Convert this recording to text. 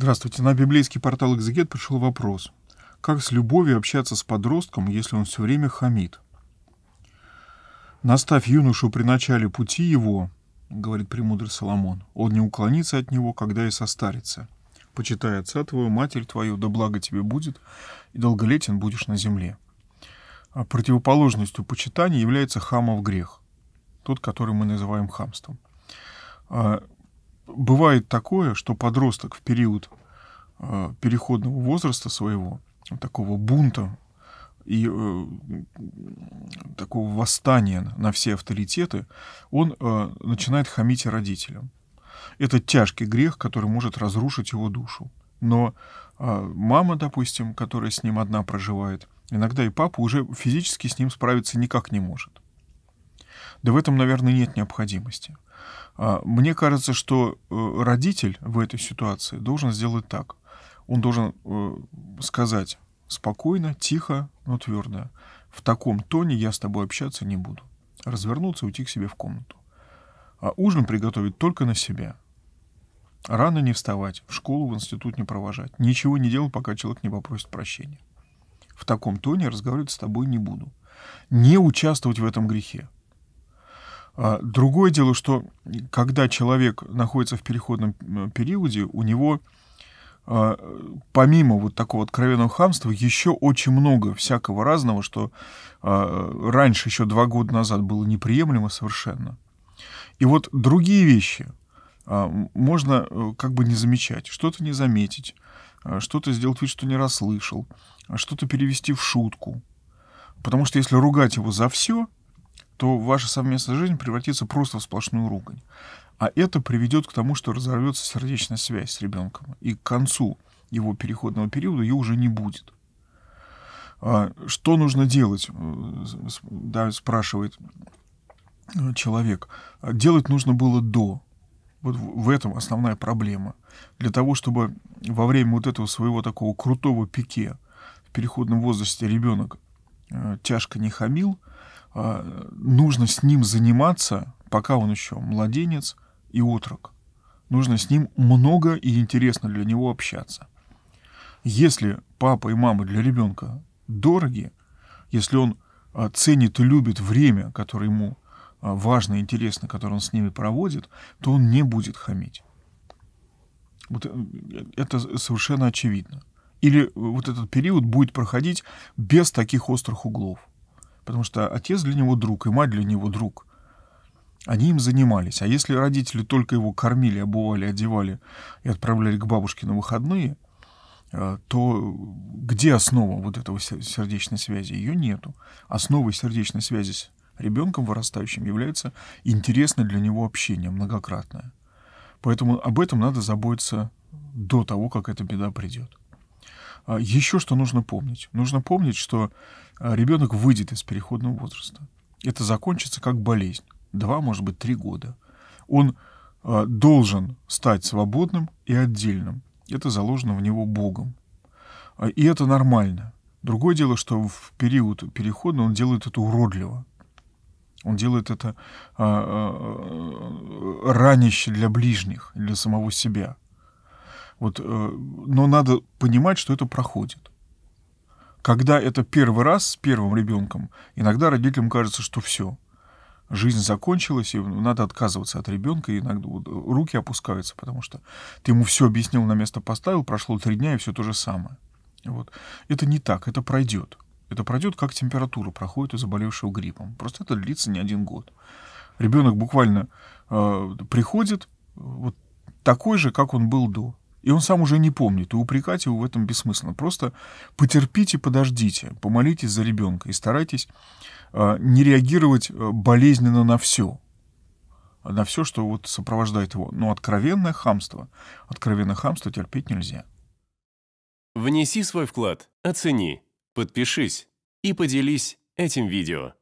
Здравствуйте. На библейский портал «Экзегет» пришел вопрос. Как с любовью общаться с подростком, если он все время хамит? «Наставь юношу при начале пути его, — говорит премудрый Соломон, — он не уклонится от него, когда и состарится. Почитай отца твою, матерь твою, да благо тебе будет, и долголетен будешь на земле». А противоположностью почитания является хамов грех, тот, который мы называем хамством. А бывает такое, что подросток в период э, переходного возраста своего, такого бунта и э, такого восстания на все авторитеты, он э, начинает хамить и родителям. Это тяжкий грех, который может разрушить его душу. Но мама, допустим, которая с ним одна проживает, иногда и папа уже физически с ним справиться никак не может. Да в этом, наверное, нет необходимости. А, мне кажется, что э, родитель в этой ситуации должен сделать так. Он должен э, сказать спокойно, тихо, но твердо. В таком тоне я с тобой общаться не буду. Развернуться и уйти к себе в комнату. А ужин приготовить только на себя. Рано не вставать, в школу, в институт не провожать. Ничего не делать, пока человек не попросит прощения. В таком тоне разговаривать с тобой не буду. Не участвовать в этом грехе. А, другое дело, что когда человек находится в переходном периоде, у него а, помимо вот такого откровенного хамства еще очень много всякого разного, что а, раньше, еще два года назад, было неприемлемо совершенно. И вот другие вещи можно э, как бы не замечать, что-то не заметить, что-то сделать вид, что не расслышал, что-то перевести в шутку. Потому что если ругать его за все, то ваша совместная жизнь превратится просто в сплошную ругань. А это приведет к тому, что разорвется сердечная связь с ребенком. И к концу его переходного периода ее уже не будет. А что нужно делать? Э, да, спрашивает э, человек. А делать нужно было до. Вот в этом основная проблема. Для того, чтобы во время вот этого своего такого крутого пике в переходном возрасте ребенок э, тяжко не хамил – а, нужно с ним заниматься, пока он еще младенец и отрок. Нужно с ним много и интересно для него общаться. Если папа и мама для ребенка дороги, если он а, ценит и любит время, которое ему а, важно и интересно, которое он с ними проводит, то он не будет хамить. Вот э, это совершенно очевидно. Или э, вот этот период будет проходить без таких острых углов потому что отец для него друг и мать для него друг. Они им занимались. А если родители только его кормили, обували, одевали и отправляли к бабушке на выходные, э, то где основа вот этого сердечной связи? Ее нету. Основой сердечной связи с ребенком вырастающим является интересное для него общение, многократное. Поэтому об этом надо заботиться до того, как эта беда придет. А, Еще что нужно помнить. Нужно помнить, что а, ребенок выйдет из переходного возраста. Это закончится как болезнь. Два, может быть, три года. Он а, должен стать свободным и отдельным. Это заложено в него Богом. И это нормально. Другое дело, что в период перехода он делает это уродливо. Он делает это а, а, ранище для ближних, для самого себя. Вот, э, но надо понимать, что это проходит. Когда это первый раз с первым ребенком, иногда родителям кажется, что все, жизнь закончилась, и надо отказываться от ребенка, и иногда вот, э, руки опускаются, потому что ты ему все объяснил, на место поставил, прошло три дня, и все то же самое. Вот. Это не так, это пройдет. Это пройдет, как температура проходит у заболевшего гриппом. Просто это длится не один год. Ребенок буквально э, приходит э, вот такой же, как он был до. И он сам уже не помнит, и упрекать его в этом бессмысленно. Просто потерпите, подождите, помолитесь за ребенка и старайтесь э, не реагировать а, болезненно на все, на все, что вот сопровождает его. Но откровенное хамство, откровенное хамство терпеть нельзя. Внеси свой вклад, оцени, подпишись и поделись этим видео.